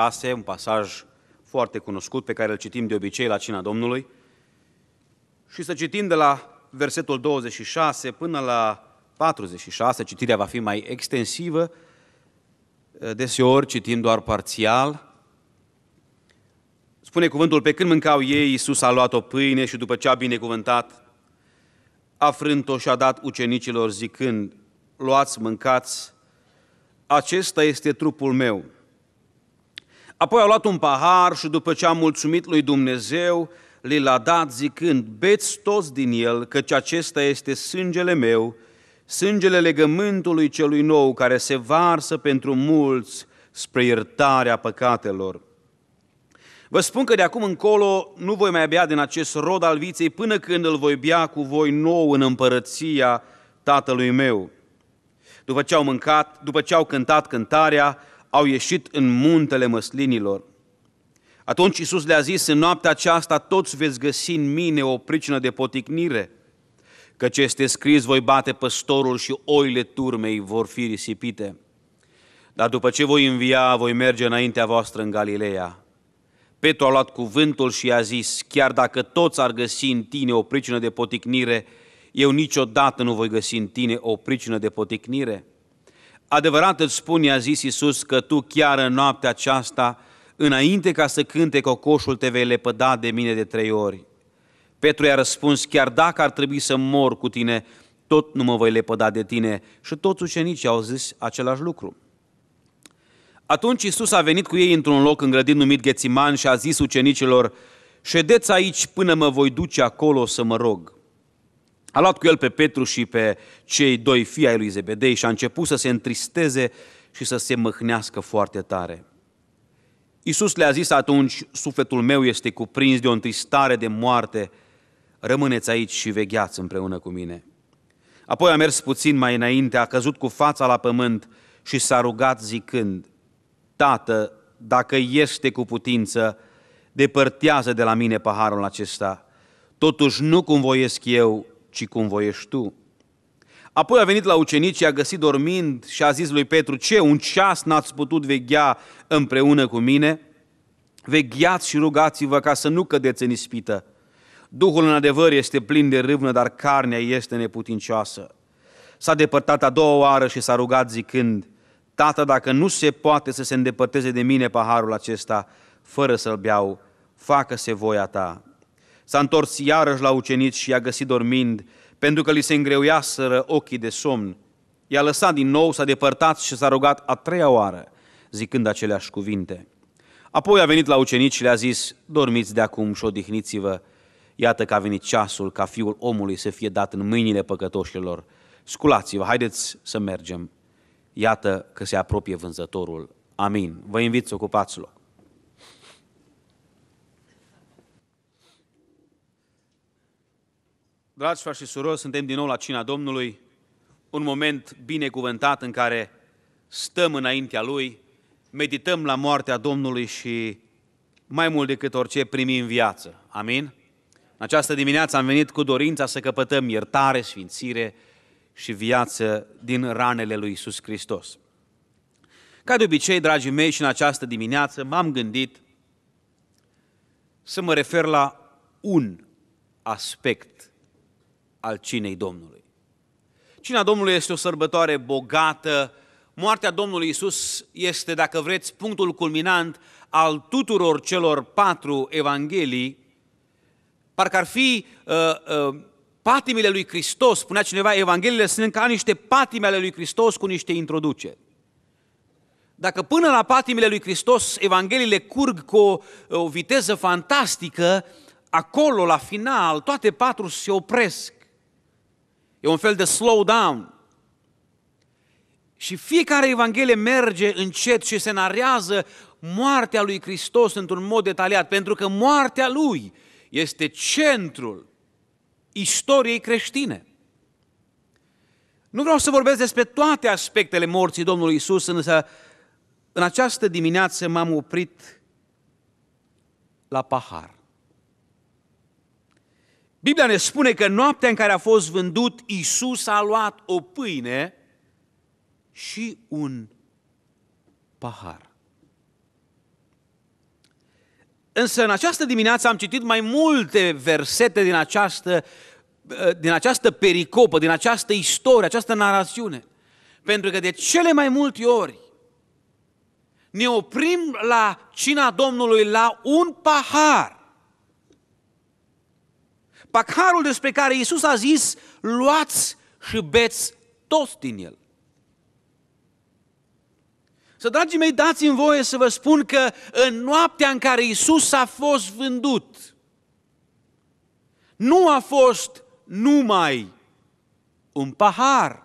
6, un pasaj foarte cunoscut pe care îl citim de obicei la Cina Domnului, și să citim de la versetul 26 până la 46, citirea va fi mai extensivă, deseori citim doar parțial. Spune cuvântul, pe când mâncau ei, Iisus a luat o pâine și după ce a binecuvântat, a frânt-o și a dat ucenicilor zicând, luați, mâncați, acesta este trupul meu, Apoi a luat un pahar și după ce a mulțumit lui Dumnezeu, li l-a dat zicând, beți toți din el, căci acesta este sângele meu, sângele legământului celui nou, care se varsă pentru mulți spre iertarea păcatelor. Vă spun că de acum încolo nu voi mai bea din acest rod al viței până când îl voi bea cu voi nou în împărăția Tatălui meu. După ce au mâncat, după ce au cântat cântarea, au ieșit în muntele măslinilor. Atunci Iisus le-a zis, în noaptea aceasta toți veți găsi în mine o pricină de poticnire, că ce este scris, voi bate păstorul și oile turmei vor fi risipite. Dar după ce voi învia, voi merge înaintea voastră în Galileea. Petru a luat cuvântul și i-a zis, chiar dacă toți ar găsi în tine o pricină de poticnire, eu niciodată nu voi găsi în tine o pricină de poticnire. Adevărat îți spun, i-a zis Iisus, că tu chiar în noaptea aceasta, înainte ca să cânte cocoșul, te vei lepăda de mine de trei ori. Petru i-a răspuns, chiar dacă ar trebui să mor cu tine, tot nu mă voi lepăda de tine. Și toți ucenicii au zis același lucru. Atunci Isus a venit cu ei într-un loc îngrădit numit Ghețiman și a zis ucenicilor, ședeți aici până mă voi duce acolo să mă rog. A luat cu el pe Petru și pe cei doi fii ai lui Zebedei și a început să se întristeze și să se măhnească foarte tare. Iisus le-a zis atunci, sufletul meu este cuprins de o întristare de moarte, rămâneți aici și vegheați împreună cu mine. Apoi a mers puțin mai înainte, a căzut cu fața la pământ și s-a rugat zicând, Tată, dacă este cu putință, depărtează de la mine paharul acesta. Totuși nu cum voiesc eu, ci cum voiești tu. Apoi a venit la ucenici și a găsit dormind și a zis lui Petru, ce, un ceas n-ați putut veghea împreună cu mine? Vegheați și rugați-vă ca să nu cădeți în ispită. Duhul în adevăr este plin de râvnă, dar carnea este neputincioasă. S-a depărtat a doua oară și s-a rugat zicând, Tată, dacă nu se poate să se îndepărteze de mine paharul acesta, fără să-l beau, facă-se voia ta, S-a întors iarăși la ucenici și i-a găsit dormind, pentru că li se îngreuiaseră ochii de somn. I-a lăsat din nou, s-a depărtat și s-a rugat a treia oară, zicând aceleași cuvinte. Apoi a venit la ucenici și le-a zis, dormiți de acum și odihniți-vă, iată că a venit ceasul ca fiul omului să fie dat în mâinile păcătoșilor. Sculați-vă, haideți să mergem. Iată că se apropie vânzătorul. Amin. Vă invit să ocupați-l. Dragi frați și surori, suntem din nou la cina Domnului, un moment binecuvântat în care stăm înaintea Lui, medităm la moartea Domnului și mai mult decât orice primim viață. Amin? În această dimineață am venit cu dorința să căpătăm iertare, sfințire și viață din ranele Lui Iisus Hristos. Ca de obicei, dragii mei, și în această dimineață m-am gândit să mă refer la un aspect al cinei Domnului. Cina Domnului este o sărbătoare bogată. Moartea Domnului Isus este, dacă vreți, punctul culminant al tuturor celor patru evanghelii. Parcă ar fi uh, uh, patimile lui Hristos, spunea cineva, evangheliile sunt ca niște patime ale lui Hristos cu niște introduceri. Dacă până la patimile lui Hristos evangheliile curg cu o, o viteză fantastică, acolo, la final, toate patru se opresc E un fel de slowdown. Și fiecare Evanghelie merge încet și se narează moartea lui Hristos într-un mod detaliat, pentru că moartea lui este centrul istoriei creștine. Nu vreau să vorbesc despre toate aspectele morții Domnului Isus, însă în această dimineață m-am oprit la pahar. Biblia ne spune că noaptea în care a fost vândut, Isus a luat o pâine și un pahar. Însă în această dimineață am citit mai multe versete din această, ă, din această pericopă, din această istorie, această narațiune. Pentru că de cele mai multe ori ne oprim la cina Domnului la un pahar paharul despre care Iisus a zis, luați și beți toți din el. Să, dragii mei, dați-mi voie să vă spun că în noaptea în care Isus a fost vândut, nu a fost numai un pahar.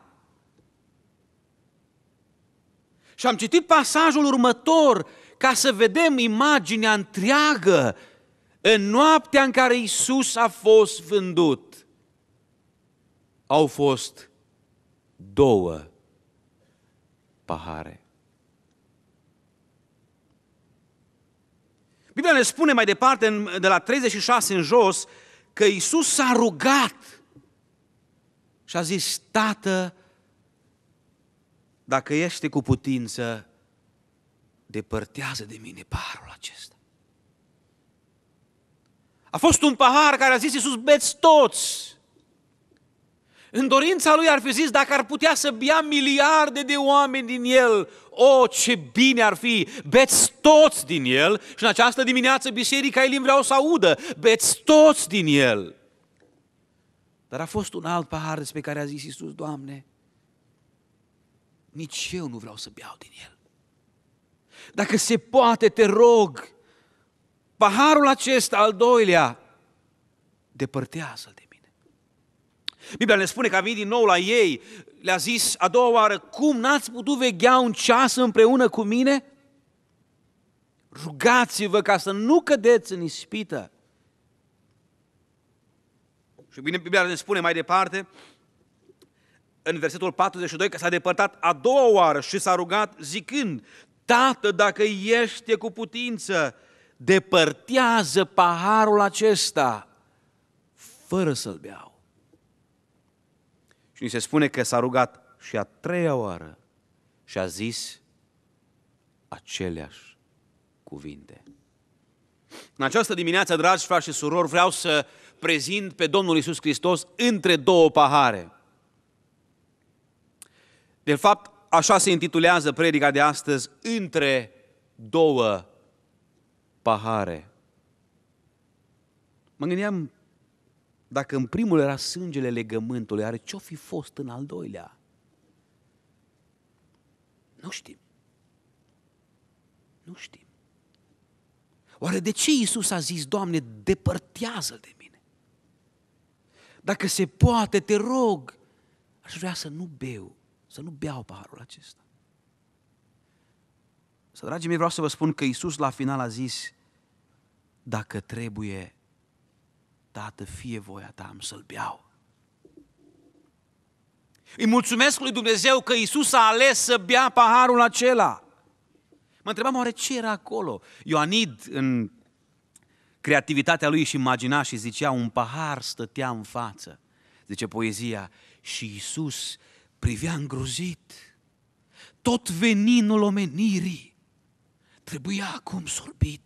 Și am citit pasajul următor ca să vedem imaginea întreagă în noaptea în care Isus a fost vândut, au fost două pahare. Biblia ne spune mai departe, de la 36 în jos, că Isus s-a rugat și a zis, Tată, dacă ești cu putință, depărtează de mine parul acesta. A fost un pahar care a zis Iisus, beți toți. În dorința lui ar fi zis, dacă ar putea să bea miliarde de oameni din el, o, ce bine ar fi, beți toți din el și în această dimineață biserica Elim vreau să audă, beți toți din el. Dar a fost un alt pahar despre care a zis Iisus, Doamne, nici eu nu vreau să beau din el. Dacă se poate, te rog, Paharul acesta al doilea, depărtează-l de mine. Biblia ne spune că a venit din nou la ei, le-a zis a doua oară, cum n-ați putut veghea un ceas împreună cu mine? Rugați-vă ca să nu cădeți în ispită. Și bine, Biblia ne spune mai departe, în versetul 42, că s-a depărtat a doua oară și s-a rugat zicând, Tată, dacă ești cu putință, depărtează paharul acesta fără să-l beau. Și ni se spune că s-a rugat și a treia oară și a zis aceleași cuvinte. În această dimineață, dragi frați și surori, vreau să prezint pe Domnul Isus Hristos între două pahare. De fapt, așa se intitulează predica de astăzi, între două pahare. Mă gândeam, dacă în primul era sângele legământului, are ce-o fi fost în al doilea? Nu știm. Nu știm. Oare de ce Iisus a zis, Doamne, depărtează-l de mine? Dacă se poate, te rog, aș vrea să nu beau, să nu beau paharul acesta. Să, dragii mei, vreau să vă spun că Iisus la final a zis, dacă trebuie, Tată, fie voia ta, am să-l beau. Îi mulțumesc lui Dumnezeu că Isus a ales să bea paharul acela. Mă întrebam oare ce era acolo? Ioanid, în creativitatea lui și imagina și zicea, un pahar stătea în față, zice poezia, și Isus privea îngrozit tot veninul omenirii. Trebuia acum sorbit.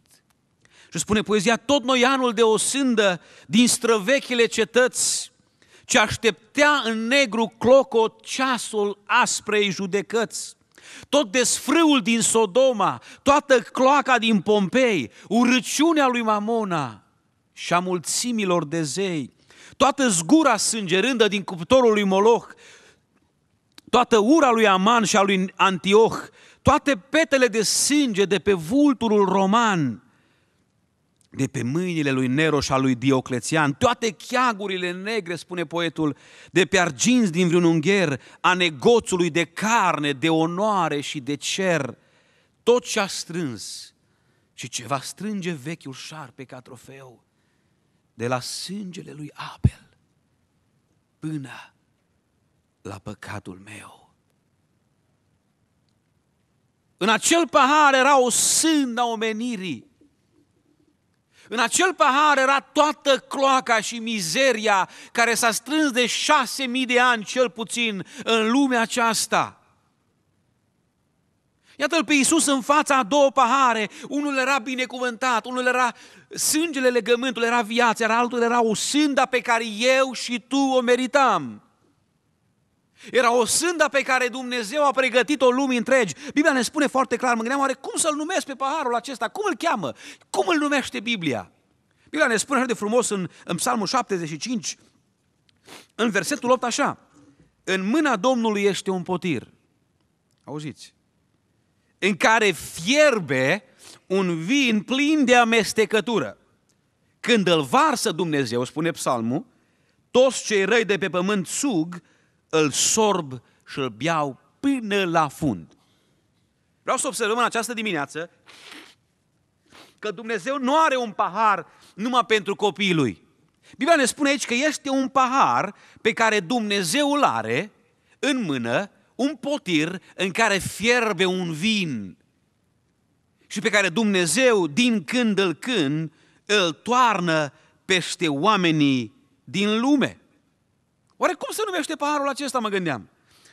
Și spune poezia, tot noi anul de o din străvechile cetăți, ce așteptea în negru clocot ceasul asprei judecăți. Tot desfrâul din Sodoma, toată cloaca din Pompei, urăciunea lui Mamona și a mulțimilor de zei, toată zgura sângerândă din cuptorul lui Moloch, toată ura lui Aman și a lui Antioch, toate petele de sânge de pe vulturul roman – de pe mâinile lui Nero și a lui Dioclețian, toate cheagurile negre, spune poetul, de pe arginți din vreun ungher, a negoțului de carne, de onoare și de cer, tot ce a strâns și ce va strânge vechiul șarpe ca trofeu, de la sângele lui Abel până la păcatul meu. În acel pahar era o sânda omenirii, în acel pahar era toată cloaca și mizeria care s-a strâns de șase mii de ani cel puțin în lumea aceasta. Iată-l pe Iisus în fața a două pahare, unul era binecuvântat, unul era sângele legământului, era viața, era altul era o sânda pe care eu și tu o meritam. Era o sânda pe care Dumnezeu a pregătit-o lumii întregi. Biblia ne spune foarte clar, mă gândeam, oare cum să-l numesc pe paharul acesta? Cum îl cheamă? Cum îl numește Biblia? Biblia ne spune așa de frumos în, în Psalmul 75, în versetul 8 așa, în mâna Domnului este un potir, auziți, în care fierbe un vin plin de amestecătură. Când îl varsă Dumnezeu, spune psalmul, toți cei răi de pe pământ sug îl sorb și îl beau până la fund. Vreau să observăm în această dimineață că Dumnezeu nu are un pahar numai pentru copiii Lui. Biblia ne spune aici că este un pahar pe care Dumnezeu îl are în mână, un potir în care fierbe un vin și pe care Dumnezeu din când îl când îl toarnă peste oamenii din lume. Oare cum se numește paharul acesta, mă gândeam.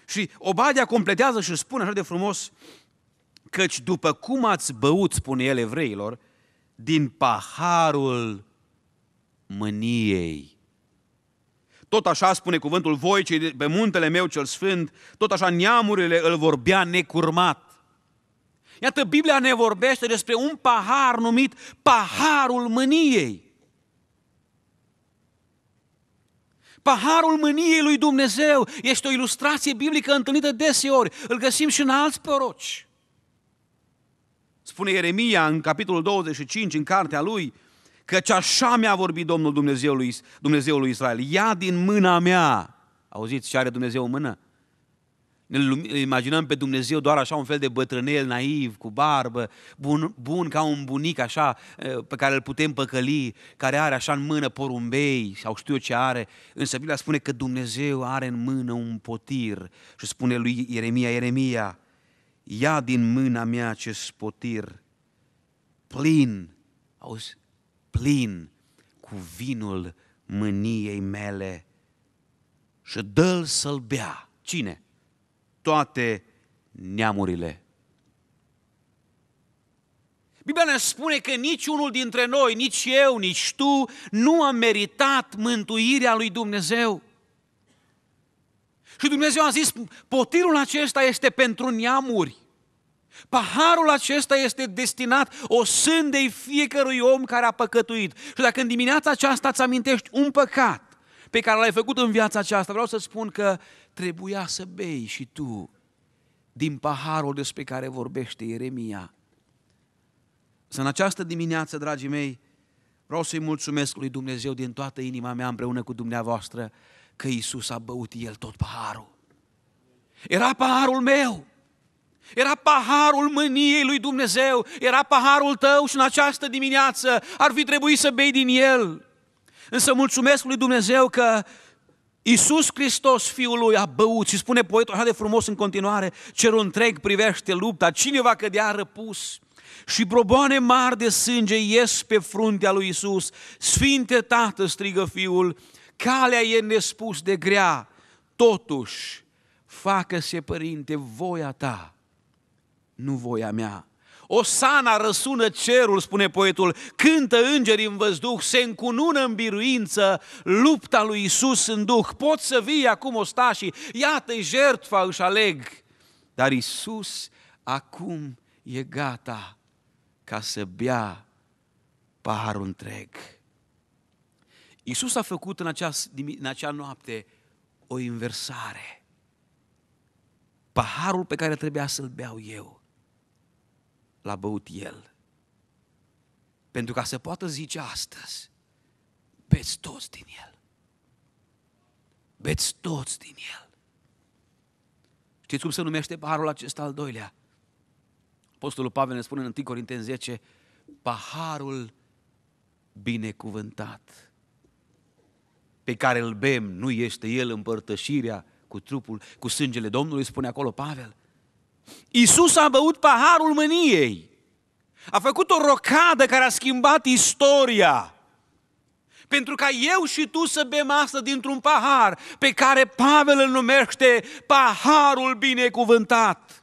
Și Obadia completează și spune așa de frumos, căci după cum ați băut, spune el evreilor, din paharul mâniei. Tot așa spune cuvântul voi, cei de pe muntele meu cel sfânt, tot așa neamurile îl vorbea necurmat. Iată, Biblia ne vorbește despre un pahar numit paharul mâniei. Paharul mâniei lui Dumnezeu este o ilustrație biblică întâlnită deseori. Îl găsim și în alți proroci. Spune Ieremia în capitolul 25, în cartea lui, căci așa mi-a vorbit Domnul Dumnezeului, Dumnezeului Israel. Ia din mâna mea. Auziți ce are Dumnezeu în mână? Îl imaginăm pe Dumnezeu doar așa un fel de bătrânel naiv, cu barbă, bun, bun ca un bunic așa pe care îl putem păcăli, care are așa în mână porumbei sau știu eu ce are. Însă Biblia spune că Dumnezeu are în mână un potir și spune lui Ieremia, Ieremia, ia din mâna mea acest potir plin, auzi, plin cu vinul mâniei mele și dă-l să-l bea. Cine? toate neamurile. Biblia ne spune că niciunul dintre noi, nici eu, nici tu, nu am meritat mântuirea lui Dumnezeu. Și Dumnezeu a zis, potirul acesta este pentru neamuri. Paharul acesta este destinat o sândei fiecărui om care a păcătuit. Și dacă în dimineața aceasta îți amintești un păcat pe care l-ai făcut în viața aceasta, vreau să spun că trebuia să bei și tu din paharul despre care vorbește Ieremia. Să în această dimineață, dragii mei, vreau să-i mulțumesc lui Dumnezeu din toată inima mea împreună cu dumneavoastră că Iisus a băut El tot paharul. Era paharul meu, era paharul mâniei lui Dumnezeu, era paharul tău și în această dimineață ar fi trebuit să bei din el. Însă mulțumesc lui Dumnezeu că Iisus Hristos, Fiul lui, a băut și spune poetul așa de frumos în continuare, cerul întreg privește lupta, cine va cădea răpus? Și broboane mari de sânge ies pe fruntea lui Iisus. Sfinte Tată, strigă Fiul, calea e nespus de grea, totuși facă-se, Părinte, voia Ta, nu voia mea. Osana răsună cerul, spune poetul, cântă îngerii în văzduh, se încunună în biruință lupta lui Isus în duh. Pot să vii acum ostașii, iată jertfa, își aleg. Dar Isus acum e gata ca să bea paharul întreg. Isus a făcut în acea, în acea noapte o inversare. Paharul pe care trebuia să-l beau eu l-a băut el. Pentru ca să poată zice astăzi, beți toți din el. Beți toți din el. Știți cum se numește paharul acesta al doilea? Apostolul Pavel ne spune în 1 Corinteni 10, paharul binecuvântat pe care îl bem, nu este el împărtășirea cu trupul, cu sângele Domnului, spune acolo Pavel. Isus a băut paharul mâniei. A făcut o rocadă care a schimbat istoria. Pentru ca eu și tu să bem asta dintr-un pahar pe care Pavel îl numește paharul binecuvântat.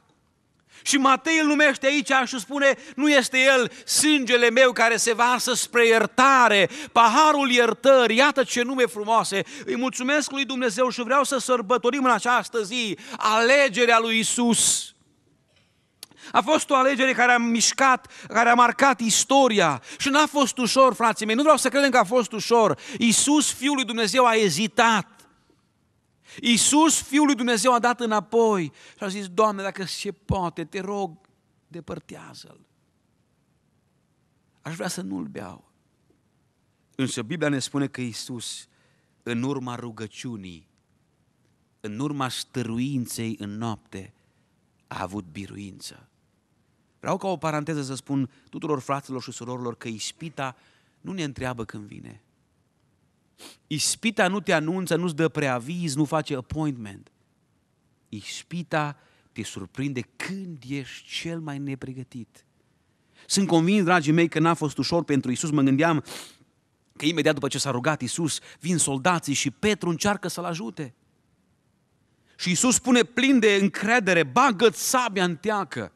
Și Matei îl numește aici și spune, nu este el sângele meu care se varsă spre iertare, paharul iertării, iată ce nume frumoase. Îi mulțumesc lui Dumnezeu și vreau să sărbătorim în această zi alegerea lui Isus a fost o alegere care a mișcat, care a marcat istoria și n-a fost ușor, frații mei. Nu vreau să credem că a fost ușor. Iisus, Fiul lui Dumnezeu, a ezitat. Iisus, Fiul lui Dumnezeu, a dat înapoi și a zis, Doamne, dacă se poate, te rog, depărtează-L. Aș vrea să nu-L beau. Însă Biblia ne spune că Iisus, în urma rugăciunii, în urma stăruinței în noapte, a avut biruință. Vreau ca o paranteză să spun tuturor fraților și surorilor că ispita nu ne întreabă când vine. Ispita nu te anunță, nu-ți dă preaviz, nu face appointment. Ispita te surprinde când ești cel mai nepregătit. Sunt convins, dragii mei, că n-a fost ușor pentru Isus. Mă gândeam că imediat după ce s-a rugat Isus, vin soldații și Petru încearcă să-l ajute. Și Isus spune plin de încredere, bagă sabia în teacă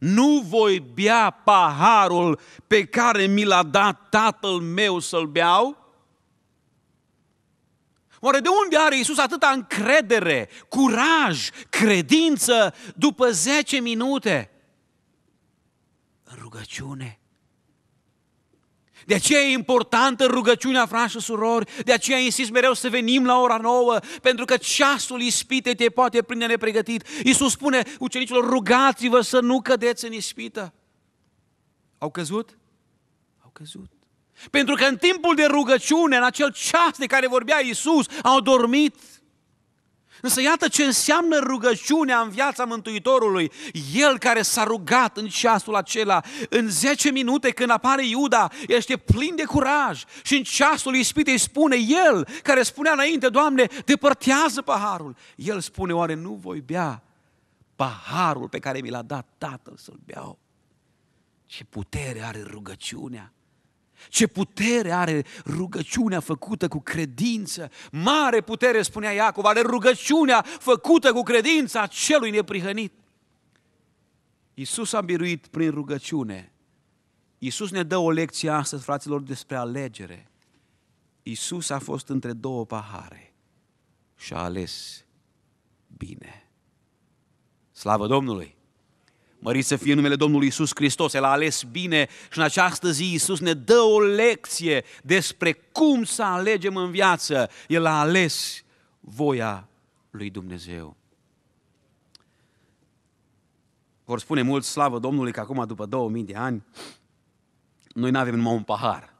nu voi bea paharul pe care mi l-a dat tatăl meu să-l beau? Oare de unde are Iisus atâta încredere, curaj, credință după 10 minute? În rugăciune. De aceea e importantă rugăciunea, frași și surori, de aceea insist mereu să venim la ora nouă, pentru că ceasul ispitei te poate prinde nepregătit. Iisus spune ucenicilor, rugați-vă să nu cădeți în ispită. Au căzut? Au căzut. Pentru că în timpul de rugăciune, în acel ceas de care vorbea Iisus, au dormit Însă iată ce înseamnă rugăciunea în viața Mântuitorului. El care s-a rugat în ceasul acela, în 10 minute când apare Iuda, este plin de curaj și în ceasul ispitei spune el, care spunea înainte, Doamne, depărtează paharul. El spune, oare nu voi bea paharul pe care mi l-a dat Tatăl să-l beau? Ce putere are rugăciunea! Ce putere are rugăciunea făcută cu credință. Mare putere, spunea Iacov, are rugăciunea făcută cu credința celui neprihănit. Iisus a biruit prin rugăciune. Iisus ne dă o lecție astăzi, fraților, despre alegere. Iisus a fost între două pahare și a ales bine. Slavă Domnului! Mărit să fie numele Domnului Isus Hristos, El a ales bine și în această zi Isus ne dă o lecție despre cum să alegem în viață. El a ales voia lui Dumnezeu. Vor spune mulți slavă Domnului că acum, după 2000 de ani, noi nu avem numai un pahar,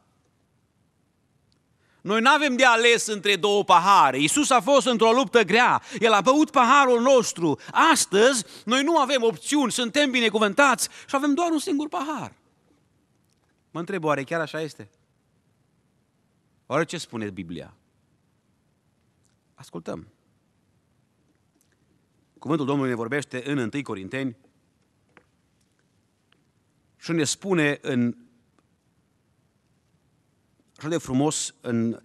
noi nu avem de ales între două pahare. Iisus a fost într-o luptă grea. El a băut paharul nostru. Astăzi, noi nu avem opțiuni, suntem binecuvântați și avem doar un singur pahar. Mă întreb, oare chiar așa este? Oare ce spune Biblia? Ascultăm. Cuvântul Domnului ne vorbește în 1 Corinteni și ne spune în așa de frumos în,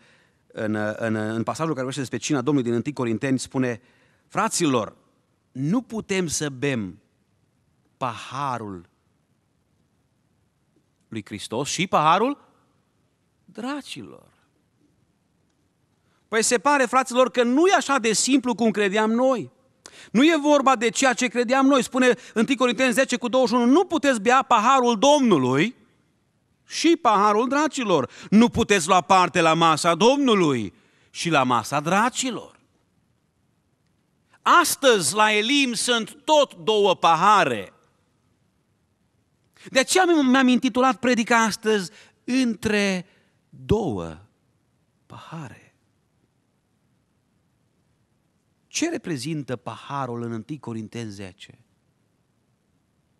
în, în, în pasajul care vorbește despre cina Domnului din 1 Corinteni, spune, fraților, nu putem să bem paharul lui Hristos și paharul dracilor. Păi se pare, fraților, că nu e așa de simplu cum credeam noi. Nu e vorba de ceea ce credeam noi. Spune în Corinteni 10 cu 21, nu puteți bea paharul Domnului și paharul dracilor. Nu puteți lua parte la masa Domnului și la masa dracilor. Astăzi la Elim sunt tot două pahare. De aceea mi-am intitulat predica astăzi între două pahare. Ce reprezintă paharul în 1 Corinteni 10?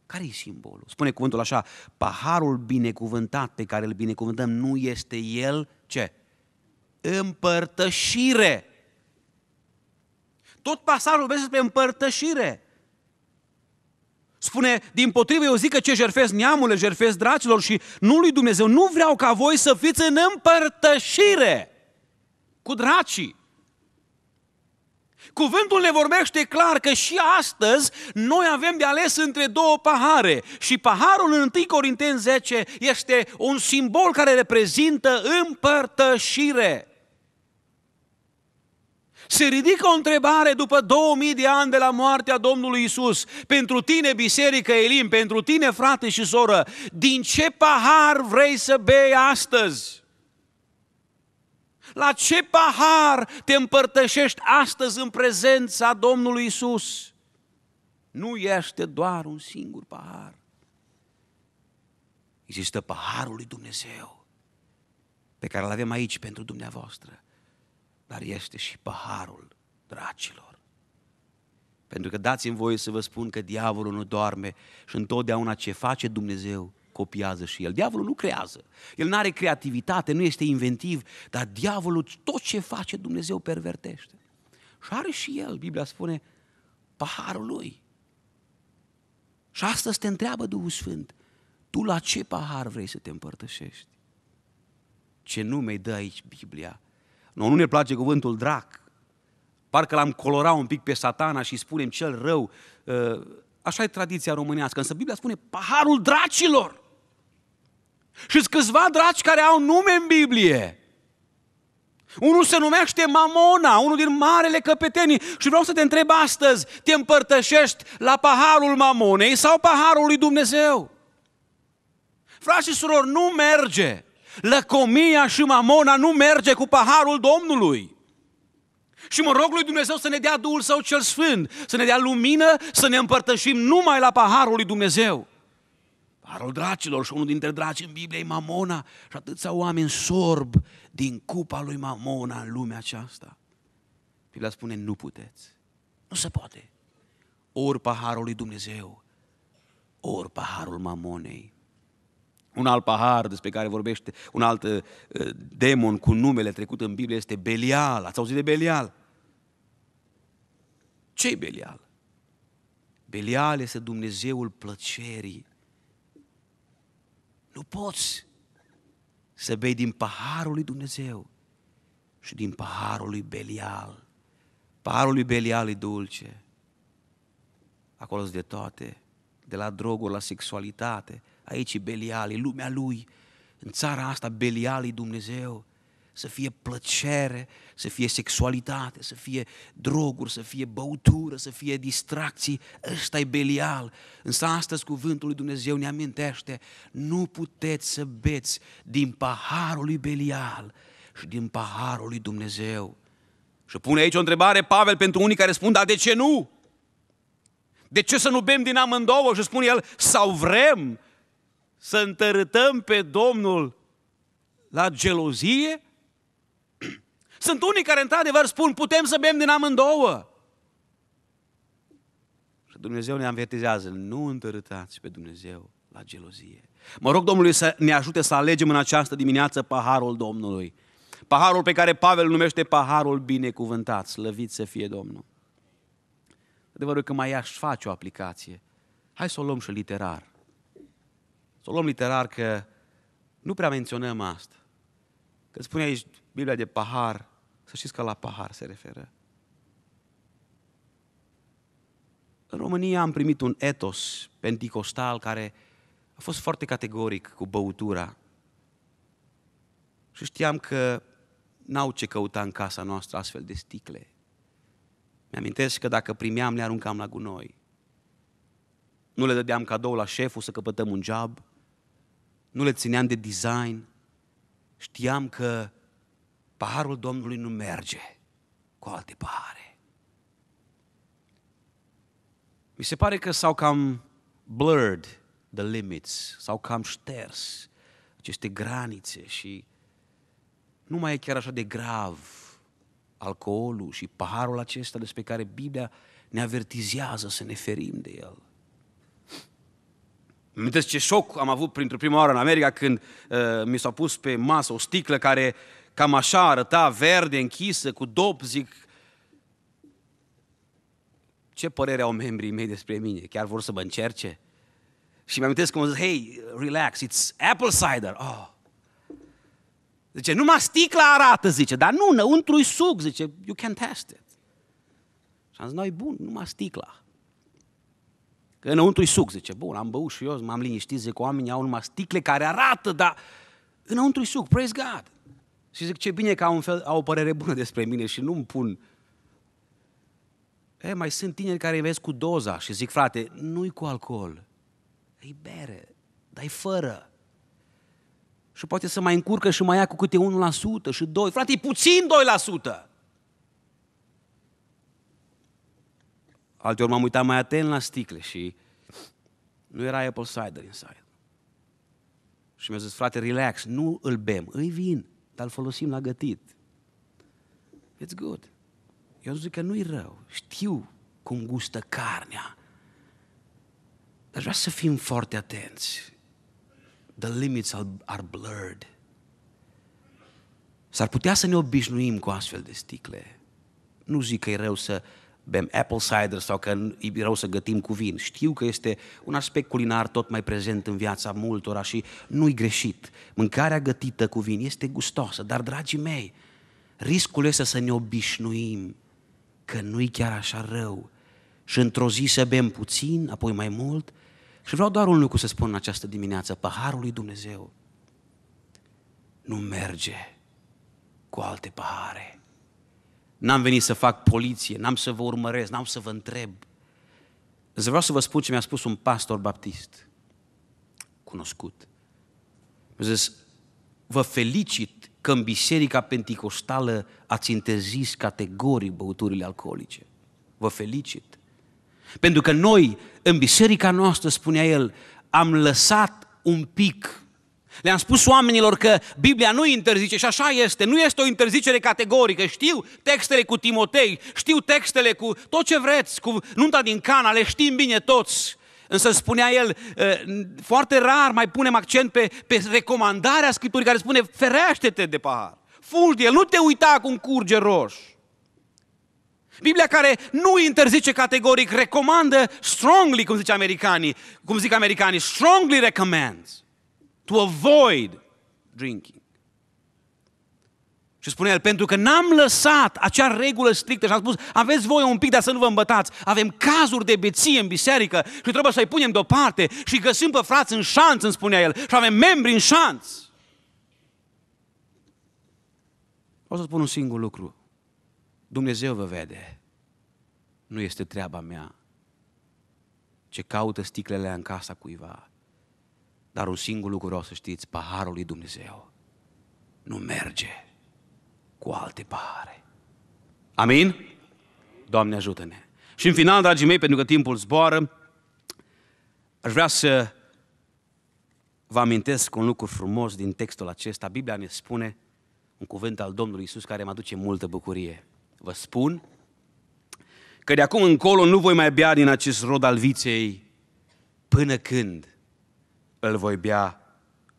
Care e simbolul? Spune cuvântul așa, paharul binecuvântat pe care îl binecuvântăm nu este el ce? Împărtășire. Tot pasarul vezi despre împărtășire. Spune, din potrivă eu zic că ce jerfez neamule, jerfez dracilor și nu lui Dumnezeu. Nu vreau ca voi să fiți în împărtășire cu dracii. Cuvântul ne vorbește clar că și astăzi noi avem de ales între două pahare și paharul în 1 Corinteni 10 este un simbol care reprezintă împărtășire. Se ridică o întrebare după 2000 de ani de la moartea Domnului Isus. Pentru tine, biserică Elim, pentru tine, frate și soră, din ce pahar vrei să bei astăzi? La ce pahar te împărtășești astăzi în prezența Domnului Isus? Nu este doar un singur pahar. Există paharul lui Dumnezeu pe care îl avem aici pentru dumneavoastră, dar este și paharul dracilor. Pentru că dați-mi voie să vă spun că diavolul nu doarme și întotdeauna ce face Dumnezeu copiază și el. Diavolul nu creează. El nu are creativitate, nu este inventiv, dar diavolul tot ce face Dumnezeu pervertește. Și are și el, Biblia spune, paharul lui. Și asta te întreabă Duhul Sfânt. Tu la ce pahar vrei să te împărtășești? Ce nume dă aici Biblia? Noi nu ne place cuvântul drac. Parcă l-am colorat un pic pe satana și spunem cel rău. Uh, așa e tradiția românească. Însă Biblia spune paharul dracilor și câțiva dragi care au nume în Biblie. Unul se numește Mamona, unul din marele căpetenii. Și vreau să te întreb astăzi, te împărtășești la paharul Mamonei sau paharul lui Dumnezeu? Frați și surori, nu merge. Lăcomia și Mamona nu merge cu paharul Domnului. Și mă rog lui Dumnezeu să ne dea Duhul Său cel Sfânt, să ne dea lumină, să ne împărtășim numai la paharul lui Dumnezeu harul dracilor și unul dintre draci în Biblie e Mamona și atâția oameni sorb din cupa lui Mamona în lumea aceasta. Biblia spune, nu puteți. Nu se poate. Ori paharul lui Dumnezeu, ori paharul Mamonei. Un alt pahar despre care vorbește un alt uh, demon cu numele trecut în Biblie este Belial. Ați auzit de Belial? ce Belial? Belial este Dumnezeul plăcerii nu poți să bei din paharul lui Dumnezeu și din paharul lui Belial. Paharul lui Belial e dulce. Acolo sunt de toate, de la droguri la sexualitate. Aici e Belial, e lumea lui. În țara asta Belial e Dumnezeu să fie plăcere, să fie sexualitate, să fie droguri, să fie băutură, să fie distracții, ăsta e belial. Însă astăzi cuvântul lui Dumnezeu ne amintește, nu puteți să beți din paharul lui belial și din paharul lui Dumnezeu. Și pune aici o întrebare, Pavel, pentru unii care spun, dar de ce nu? De ce să nu bem din amândouă? Și spune el, sau vrem să întărâtăm pe Domnul la gelozie sunt unii care într-adevăr spun, putem să bem din amândouă. Și Dumnezeu ne avertizează, nu întărâtați pe Dumnezeu la gelozie. Mă rog Domnului să ne ajute să alegem în această dimineață paharul Domnului. Paharul pe care Pavel numește paharul binecuvântat, slăvit să fie Domnul. Adevărul că mai aș face o aplicație. Hai să o luăm și literar. Să o luăm literar că nu prea menționăm asta. Că spune aici Biblia de pahar, să știți că la pahar se referă. În România am primit un etos pentecostal care a fost foarte categoric cu băutura. Și știam că n-au ce căuta în casa noastră astfel de sticle. Mi-amintesc că dacă primeam, le aruncam la gunoi. Nu le dădeam cadou la șeful să căpătăm un job. Nu le țineam de design. Știam că paharul Domnului nu merge cu alte pahare. Mi se pare că s-au cam blurred the limits, s-au cam șters aceste granițe și nu mai e chiar așa de grav alcoolul și paharul acesta despre care Biblia ne avertizează să ne ferim de el. Îmi ce șoc am avut printr-o prima oară în America când uh, mi s-a pus pe masă o sticlă care cam așa arăta, verde, închisă, cu dop, zic, ce părere au membrii mei despre mine? Chiar vor să mă încerce? Și mi-am că cum zic: hey, relax, it's apple cider. Oh. Zice, numai sticla arată, zice, dar nu, înăuntru suc, zice, you can test it. Și am zis, noi bun, numai sticla. Că înăuntru suc, zice, bun, am băut și eu, m-am liniștit, zic, oamenii au numai sticle care arată, dar înăuntru suc, praise God. Și zic, ce bine că au, un fel, au o părere bună despre mine și nu-mi pun... E, mai sunt tineri care vezi cu doza și zic, frate, nu-i cu alcool, e bere, dar fără. Și poate să mai încurcă și mai ia cu câte 1% și 2%. Frate, e puțin 2%! Alteori m-am uitat mai atent la sticle și nu era apple cider inside. Și mi-a zis, frate, relax, nu îl bem, îi vin dar îl folosim la gătit. It's good. Eu zic că nu-i rău. Știu cum gustă carnea. Dar vreau să fim foarte atenți. The limits are blurred. S-ar putea să ne obișnuim cu astfel de sticle. Nu zic că e rău să bem apple cider sau că e rău să gătim cu vin. Știu că este un aspect culinar tot mai prezent în viața multora și nu-i greșit. Mâncarea gătită cu vin este gustoasă, dar, dragii mei, riscul este să ne obișnuim că nu-i chiar așa rău și într-o zi să bem puțin, apoi mai mult. Și vreau doar un lucru să spun în această dimineață, paharul lui Dumnezeu nu merge cu alte pahare. N-am venit să fac poliție, n-am să vă urmăresc, n-am să vă întreb. Însă vreau să vă spun ce mi-a spus un pastor baptist cunoscut. Mi-a zis, vă felicit că în Biserica Pentecostală ați interzis categorii băuturile alcoolice. Vă felicit. Pentru că noi, în biserica noastră, spunea el, am lăsat un pic le-am spus oamenilor că Biblia nu interzice și așa este. Nu este o interzicere categorică. Știu textele cu Timotei, știu textele cu tot ce vreți, cu nunta din Cana, le știm bine toți. Însă spunea el, ă, foarte rar mai punem accent pe, pe recomandarea Scripturii care spune ferește-te de pahar, fugi de el, nu te uita cum curge roș. Biblia care nu interzice categoric, recomandă strongly, cum zice americanii, cum zic americanii, strongly recommends to avoid drinking. Și spune el, pentru că n-am lăsat acea regulă strictă și am spus, aveți voi un pic, dar să nu vă îmbătați. Avem cazuri de beție în biserică și trebuie să-i punem deoparte și găsim pe frați în șanț, îmi spunea el, și avem membri în șanț. O să spun un singur lucru. Dumnezeu vă vede. Nu este treaba mea ce caută sticlele în casa cuiva, dar un singur lucru vreau să știți, paharul lui Dumnezeu nu merge cu alte pahare. Amin? Doamne ajută-ne! Și în final, dragii mei, pentru că timpul zboară, aș vrea să vă amintesc un lucru frumos din textul acesta. Biblia ne spune un cuvânt al Domnului Isus care mă aduce multă bucurie. Vă spun că de acum încolo nu voi mai bea din acest rod al viței până când îl voi bea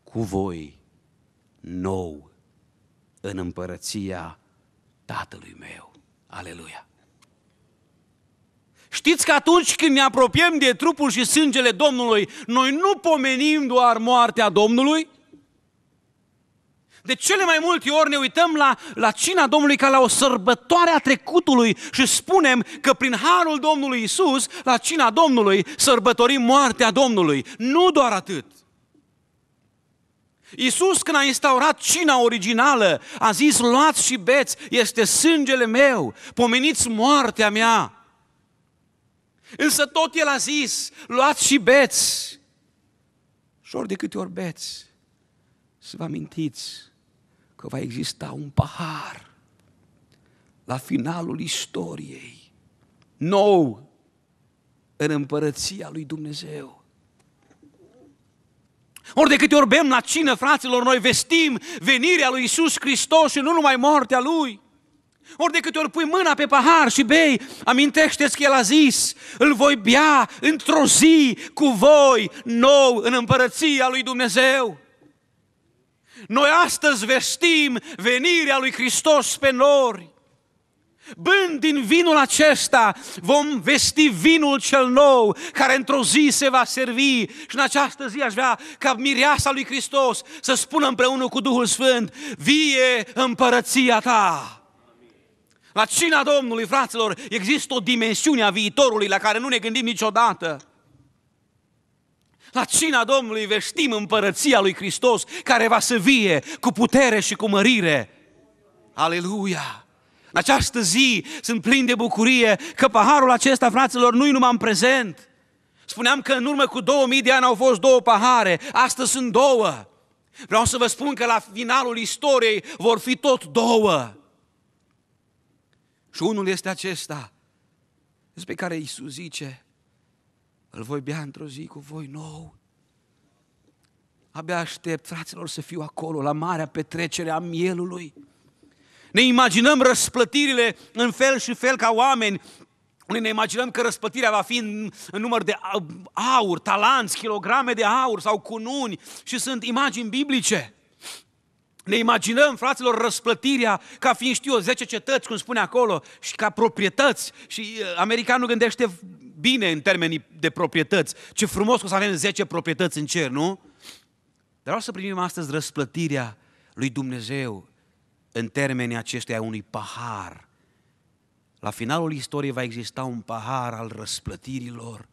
cu voi nou în împărăția Tatălui meu. Aleluia! Știți că atunci când ne apropiem de trupul și sângele Domnului, noi nu pomenim doar moartea Domnului? De cele mai multe ori ne uităm la, la cina Domnului ca la o sărbătoare a trecutului și spunem că prin harul Domnului Isus, la cina Domnului, sărbătorim moartea Domnului. Nu doar atât. Iisus când a instaurat cina originală, a zis, luați și beți, este sângele meu, pomeniți moartea mea. Însă tot el a zis, luați și beți. Și ori de câte ori beți, să vă amintiți că va exista un pahar la finalul istoriei, nou în împărăția lui Dumnezeu. Ori de câte ori bem la cină, fraților, noi vestim venirea lui Isus Hristos și nu numai moartea Lui. Ori de câte ori pui mâna pe pahar și bei, amintește-ți că El a zis, îl voi bea într-o zi cu voi, nou, în împărăția lui Dumnezeu. Noi astăzi vestim venirea lui Hristos pe nori. Bând din vinul acesta vom vesti vinul cel nou, care într-o zi se va servi. Și în această zi aș vrea ca mireasa lui Hristos să spună împreună cu Duhul Sfânt, vie împărăția ta! La cina Domnului, fraților, există o dimensiune a viitorului la care nu ne gândim niciodată. La cina Domnului veștim împărăția lui Hristos care va să vie cu putere și cu mărire. Aleluia! În această zi sunt plin de bucurie că paharul acesta, fraților, nu-i numai în prezent. Spuneam că în urmă cu 2000 de ani au fost două pahare, astăzi sunt două. Vreau să vă spun că la finalul istoriei vor fi tot două. Și unul este acesta, despre care Iisus zice, îl voi bea într-o zi cu voi nou. Abia aștept, fraților, să fiu acolo, la marea petrecere a mielului. Ne imaginăm răsplătirile în fel și fel ca oameni. Noi ne imaginăm că răspătirea va fi în, în număr de aur, talanți, kilograme de aur sau cununi și sunt imagini biblice. Ne imaginăm, fraților, răsplătirea ca fiind, știu eu, 10 cetăți, cum spune acolo, și ca proprietăți. Și uh, americanul gândește bine în termenii de proprietăți. Ce frumos că o să avem 10 proprietăți în cer, nu? Dar vreau să primim astăzi răsplătirea lui Dumnezeu în termenii acestuia unui pahar. La finalul istoriei va exista un pahar al răsplătirilor.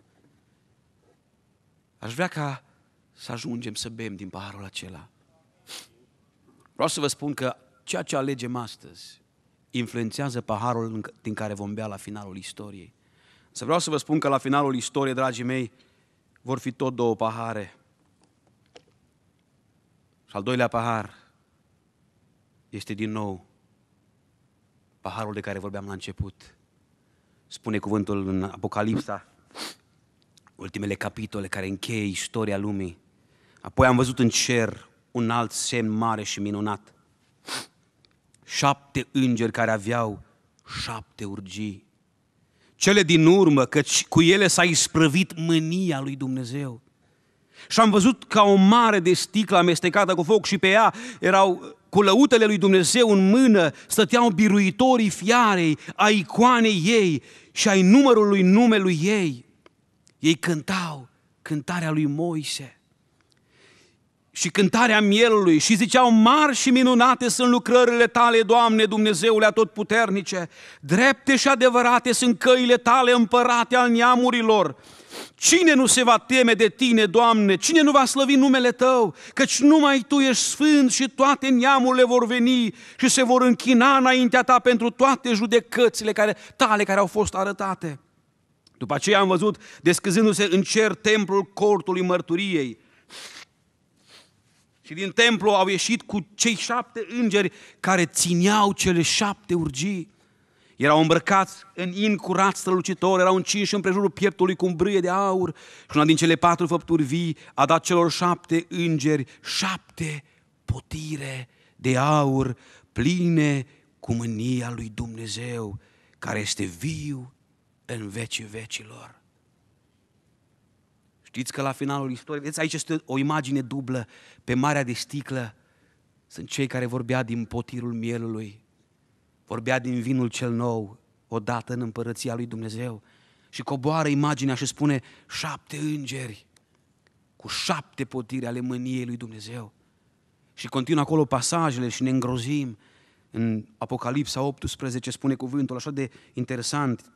Aș vrea ca să ajungem să bem din paharul acela. Vreau să vă spun că ceea ce alegem astăzi influențează paharul din care vom bea la finalul istoriei. Să vreau să vă spun că la finalul istoriei, dragii mei, vor fi tot două pahare. Și al doilea pahar este din nou paharul de care vorbeam la început. Spune cuvântul în Apocalipsa, ultimele capitole care încheie istoria lumii. Apoi am văzut în cer un alt semn mare și minunat. Șapte îngeri care aveau șapte urgii. Cele din urmă, căci cu ele s-a isprăvit mânia lui Dumnezeu. Și am văzut ca o mare de sticlă amestecată cu foc și pe ea erau cu lăutele lui Dumnezeu în mână, stăteau biruitorii fiarei, a icoanei ei și ai numărului numelui ei. Ei cântau cântarea lui Moise și cântarea mielului și ziceau, mari și minunate sunt lucrările tale, Doamne, Dumnezeule atotputernice, drepte și adevărate sunt căile tale împărate al neamurilor, Cine nu se va teme de Tine, Doamne? Cine nu va slăvi numele Tău? Căci numai Tu ești sfânt și toate neamurile vor veni și se vor închina înaintea Ta pentru toate judecățile care, Tale care au fost arătate. După aceea am văzut descăzându-se în cer templul cortului mărturiei. Și din templu au ieșit cu cei șapte îngeri care țineau cele șapte urgii. Erau îmbrăcați în incurat strălucitor, erau încinși în prejurul pieptului cu un brâie de aur și una din cele patru făpturi vii a dat celor șapte îngeri șapte potire de aur pline cu mânia lui Dumnezeu, care este viu în vecii vecilor. Știți că la finalul istoriei, vedeți, aici este o imagine dublă, pe marea de sticlă sunt cei care vorbea din potirul mielului, orbea din vinul cel nou, odată în împărăția lui Dumnezeu. Și coboară imaginea și spune șapte îngeri cu șapte potiri ale mâniei lui Dumnezeu. Și continuă acolo pasajele și ne îngrozim. În Apocalipsa 18 spune cuvântul așa de interesant,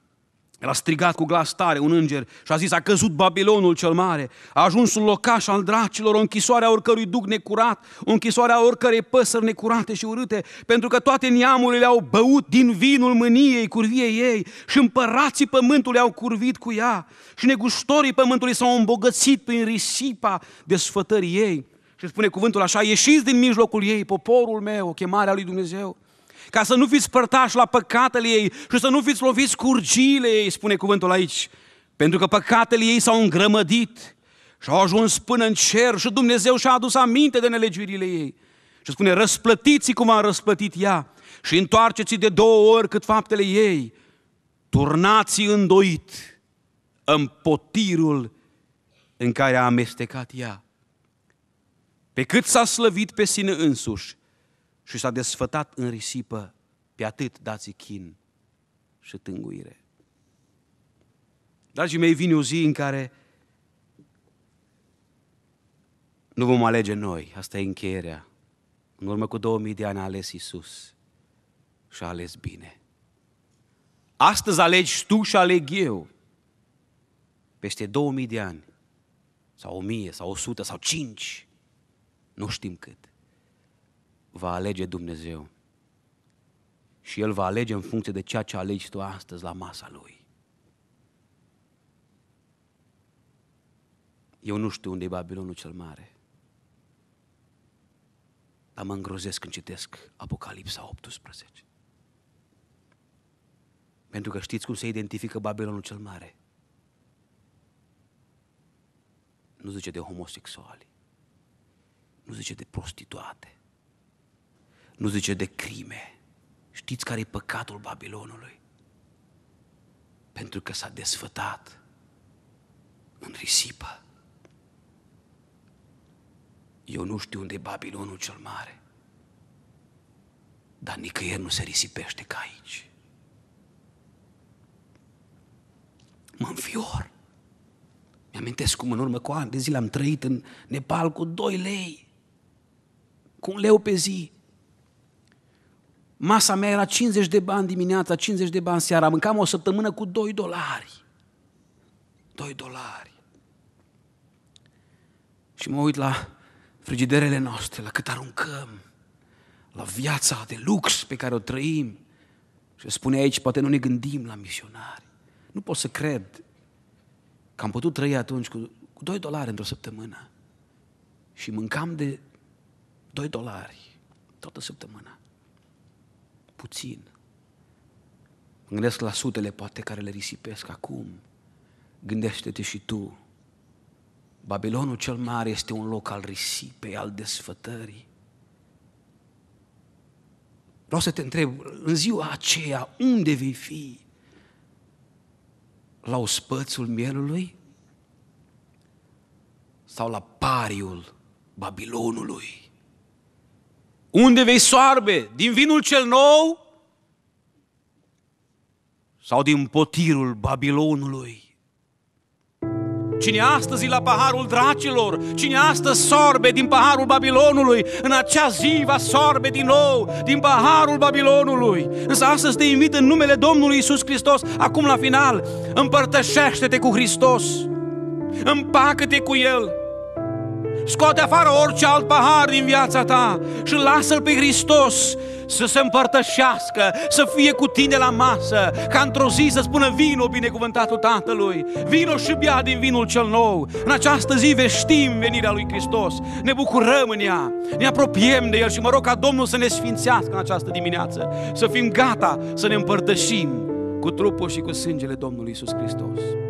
el a strigat cu glas tare un înger și a zis, a căzut Babilonul cel mare, a ajuns un locaș al dracilor, o închisoare a oricărui duc necurat, o închisoare a oricărei păsări necurate și urâte, pentru că toate neamurile au băut din vinul mâniei curviei ei și împărații pământului au curvit cu ea și negustorii pământului s-au îmbogățit prin risipa desfătării ei. Și spune cuvântul așa, ieșiți din mijlocul ei, poporul meu, chemarea lui Dumnezeu, ca să nu fiți părtași la păcatele ei și să nu fiți loviți cu urgiile ei, spune cuvântul aici, pentru că păcatele ei s-au îngrămădit și au ajuns până în cer și Dumnezeu și-a adus aminte de nelegiurile ei. Și spune, răsplătiți cum a răsplătit ea și întoarceți de două ori cât faptele ei, turnați îndoit în potirul în care a amestecat ea. Pe cât s-a slăvit pe sine însuși, și s-a desfătat în risipă, pe atât dați chin și tânguire. Dragii mei, vine o zi în care nu vom alege noi, asta e încheierea. În urmă cu 2000 de ani a ales Isus și a ales bine. Astăzi alegi tu și aleg eu. Peste 2000 de ani, sau 1000, sau 100, sau 5, nu știm cât va alege Dumnezeu. Și El va alege în funcție de ceea ce alegi tu astăzi la masa Lui. Eu nu știu unde e Babilonul cel mare, dar mă îngrozesc când citesc Apocalipsa 18. Pentru că știți cum se identifică Babilonul cel mare? Nu zice de homosexuali, nu zice de prostituate, nu zice de crime. Știți care e păcatul Babilonului? Pentru că s-a desfătat în risipă. Eu nu știu unde e Babilonul cel mare, dar nicăieri nu se risipește ca aici. Mă înfior. Mi-amintesc cum în urmă cu ani de zile am trăit în Nepal cu 2 lei, cu un leu pe zi. Masa mea era 50 de bani dimineața, 50 de bani seara. Mâncam o săptămână cu 2 dolari. 2 dolari. Și mă uit la frigiderele noastre, la cât aruncăm, la viața de lux pe care o trăim. Și spune aici, poate nu ne gândim la misionari. Nu pot să cred că am putut trăi atunci cu, cu 2 dolari într-o săptămână. Și mâncam de 2 dolari toată săptămâna puțin. Mă gândesc la sutele poate care le risipesc acum. Gândește-te și tu. Babilonul cel mare este un loc al risipei, al desfătării. Vreau să te întreb, în ziua aceea, unde vei fi? La ospățul mielului? Sau la pariul Babilonului? Unde vei soarbe? Din vinul cel nou? Sau din potirul Babilonului? Cine astăzi la paharul dracilor, cine astăzi sorbe din paharul Babilonului, în acea zi va sorbe din nou din paharul Babilonului. Însă astăzi te invit în numele Domnului Isus Hristos, acum la final, împărtășește-te cu Hristos, împacă-te cu El, Scoate afară orice alt pahar din viața ta și lasă-L pe Hristos să se împărtășească, să fie cu tine la masă, ca într-o zi să spună vino binecuvântatul Tatălui, vino și bea din vinul cel nou. În această zi veștim venirea lui Hristos, ne bucurăm în ea, ne apropiem de El și mă rog ca Domnul să ne sfințească în această dimineață, să fim gata să ne împărtășim cu trupul și cu sângele Domnului Isus Hristos.